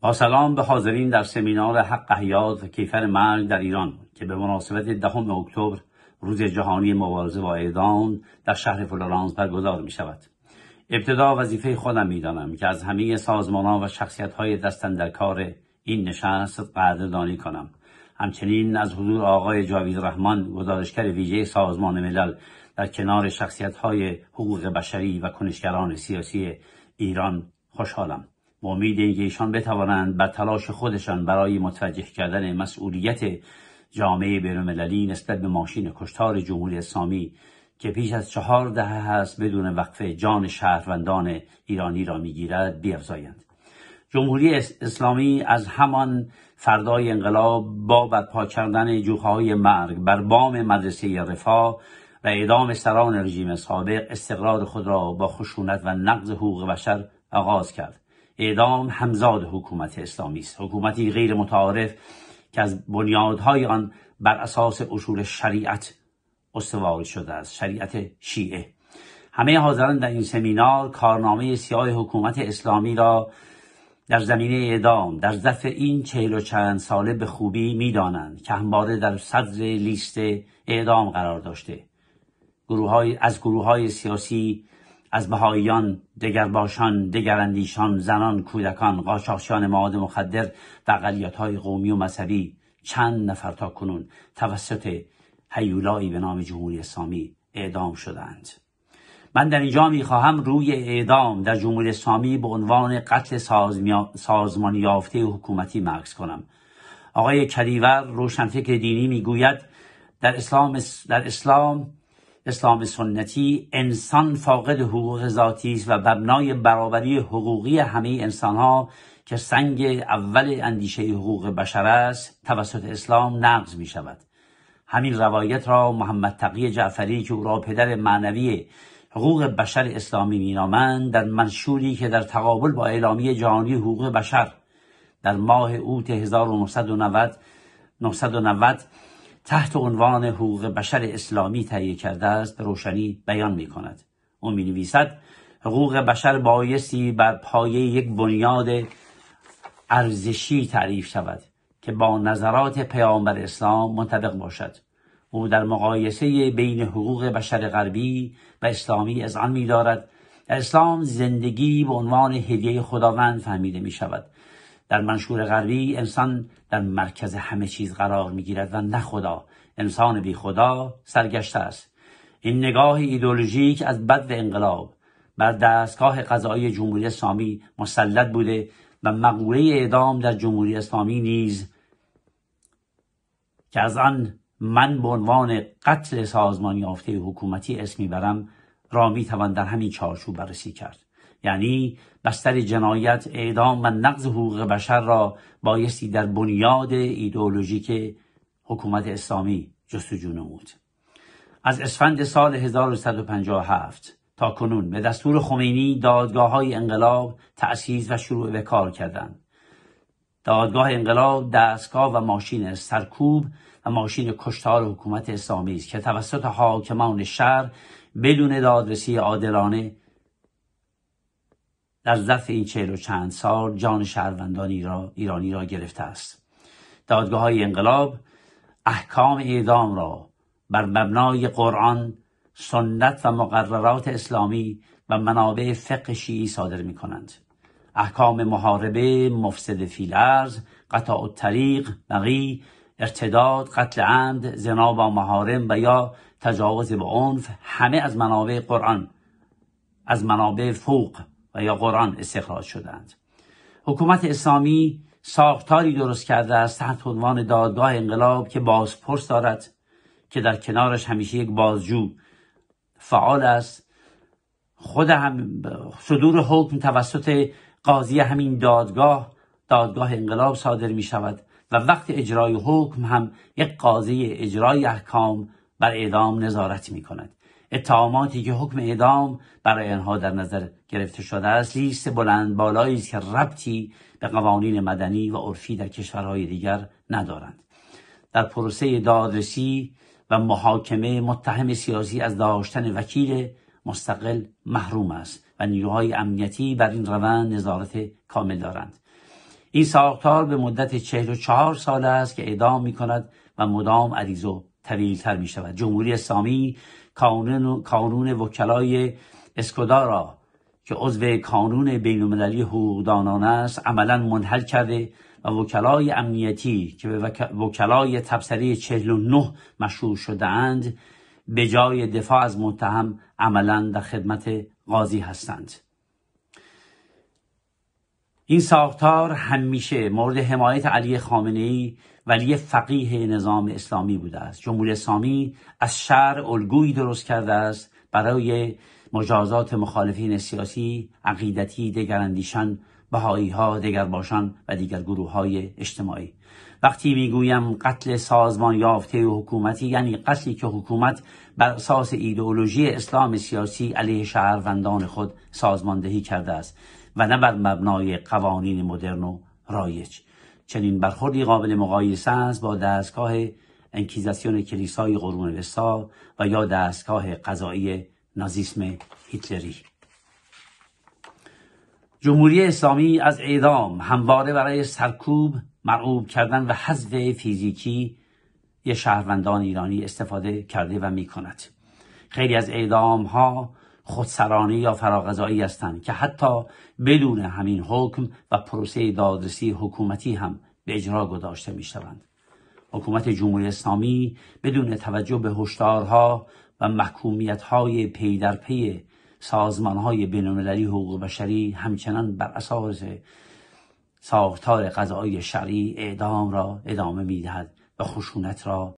با سلام به حاضرین در سمینار حق حیات و کیفر مرگ در ایران که به مناسبت دهم اکتبر روز جهانی مبارزه با اعدام در شهر فلورانس برگزار می شود. ابتدا وظیفه خودم می دانم که از همه ها و شخصیت های دستن در کار این نشست قدردانی کنم. همچنین از حضور آقای جاوید رحمان گزارشگر ویژه سازمان ملل در کنار شخصیت های حقوق بشری و کنشگران سیاسی ایران خوشحالم. با امید اینکه ایشان بتوانند بر تلاش خودشان برای متوجه کردن مسئولیت جامعه بینالمللی نسبت به ماشین کشتار جمهوری اسلامی که پیش از چهار دهه هست بدون وقفه جان شهروندان ایرانی را میگیرد بیافزایند جمهوری اسلامی از همان فردای انقلاب با برپا کردن جوخه مرگ بر بام مدرسه رفاه و اعدام سران رژیم سابق استقرار خود را با خشونت و نقض حقوق بشر آغاز کرد اعدام همزاد حکومت اسلامی است حکومتی غیر متعارف که از بنیادهای آن بر اساس اصول شریعت استوار شده است شریعت شیعه همه حاضران در این سمینار کارنامه سیاه حکومت اسلامی را در زمینه اعدام در ظرف این چهل و چند ساله به خوبی میدانند که همواره در صدر لیست اعدام قرار داشته گروه های از گروه های سیاسی از بهاییان دگر اندیشان، زنان کودکان قاچاقچیان مواد مخدر و های قومی و مذهبی چند نفر تا کنون توسط هیولایی به نام جمهوری اسلامی اعدام شدند من در اینجا میخواهم روی اعدام در جمهوری اسلامی به عنوان قتل سازمان یافته حکومتی مکس کنم آقای کریور روشنفکر دینی میگوید در اسلام, در اسلام اسلام سنتی انسان فاقد حقوق ذاتی است و مبنای برابری حقوقی همه انسان ها که سنگ اول اندیشه حقوق بشر است توسط اسلام نقض می شود همین روایت را محمد تقی جعفری که او را پدر معنوی حقوق بشر اسلامی مینامند در منشوری که در تقابل با اعلامی جهانی حقوق بشر در ماه اوت 1990 990 تحت عنوان حقوق بشر اسلامی تهیه کرده است به روشنی بیان می کند او می حقوق بشر بایستی بر پایه یک بنیاد ارزشی تعریف شود که با نظرات پیامبر اسلام منطبق باشد او در مقایسه بین حقوق بشر غربی و اسلامی از آن دارد، اسلام زندگی به عنوان هدیه خداوند فهمیده می شود در منشور غربی انسان در مرکز همه چیز قرار میگیرد و نه خدا انسان بی خدا سرگشته است این نگاه ایدولوژیک از بد انقلاب بر دستگاه قضایی جمهوری اسلامی مسلط بوده و مقوله اعدام در جمهوری اسلامی نیز که از آن من به عنوان قتل سازمانی یافته حکومتی اسمی میبرم را میتوان در همین چارچوب بررسی کرد یعنی بستر جنایت اعدام و نقض حقوق بشر را بایستی در بنیاد ایدئولوژیک حکومت اسلامی جستجو نمود از اسفند سال 1157 تا کنون به دستور خمینی دادگاه های انقلاب تأسیس و شروع به کار کردند دادگاه انقلاب دستگاه و ماشین سرکوب و ماشین کشتار حکومت اسلامی است که توسط حاکمان شهر بدون دادرسی عادلانه در ظرف این چهل و چند سال جان شهروندان ایرانی را گرفته است دادگاه های انقلاب احکام اعدام را بر مبنای قرآن سنت و مقررات اسلامی و منابع فقه شیعی صادر می کنند احکام محاربه مفسد فیلرز و طریق بقی ارتداد قتل عمد زنا با محارم و یا تجاوز به عنف همه از منابع قرآن از منابع فوق و یا قرآن استخراج شدند حکومت اسلامی ساختاری درست کرده است تحت عنوان دادگاه انقلاب که بازپرس دارد که در کنارش همیشه یک بازجو فعال است خود هم صدور حکم توسط قاضی همین دادگاه دادگاه انقلاب صادر می شود و وقت اجرای حکم هم یک قاضی اجرای احکام بر اعدام نظارت می کند اتهاماتی که حکم اعدام برای آنها در نظر گرفته شده است لیست بلند بالایی است که ربطی به قوانین مدنی و عرفی در کشورهای دیگر ندارند در پروسه دادرسی و محاکمه متهم سیاسی از داشتن وکیل مستقل محروم است و نیروهای امنیتی بر این روند نظارت کامل دارند این ساختار به مدت 44 سال است که اعدام می کند و مدام عریض و تر می شود جمهوری اسلامی کانون, کانون وکلای اسکودا را که عضو کانون بین المللی حقوقدانان است عملا منحل کرده و وکلای امنیتی که به وکلای تبصره 49 مشهور شده اند به جای دفاع از متهم عملا در خدمت قاضی هستند این ساختار همیشه مورد حمایت علی خامنه ای ولی فقیه نظام اسلامی بوده است جمهوری اسلامی از شهر الگویی درست کرده است برای مجازات مخالفین سیاسی عقیدتی دگراندیشان بهایی ها باشان و دیگر گروه های اجتماعی وقتی میگویم قتل سازمان یافته حکومتی یعنی قتلی که حکومت بر اساس ایدئولوژی اسلام سیاسی علیه شهروندان خود سازماندهی کرده است و نه بر مبنای قوانین مدرن و رایج چنین برخوردی قابل مقایسه است با دستگاه انکیزاسیون کلیسای قرون وسطا و یا دستگاه قضایی نازیسم هیتلری جمهوری اسلامی از اعدام همواره برای سرکوب مرعوب کردن و حذف فیزیکی یه شهروندان ایرانی استفاده کرده و می کند. خیلی از اعدام ها خودسرانه یا فراغذایی هستند که حتی بدون همین حکم و پروسه دادرسی حکومتی هم به اجرا گذاشته می شوند. حکومت جمهوری اسلامی بدون توجه به هشدارها و های پی در پی های بین‌المللی حقوق بشری همچنان بر اساس ساختار قضای شرعی اعدام را ادامه میدهد و خشونت را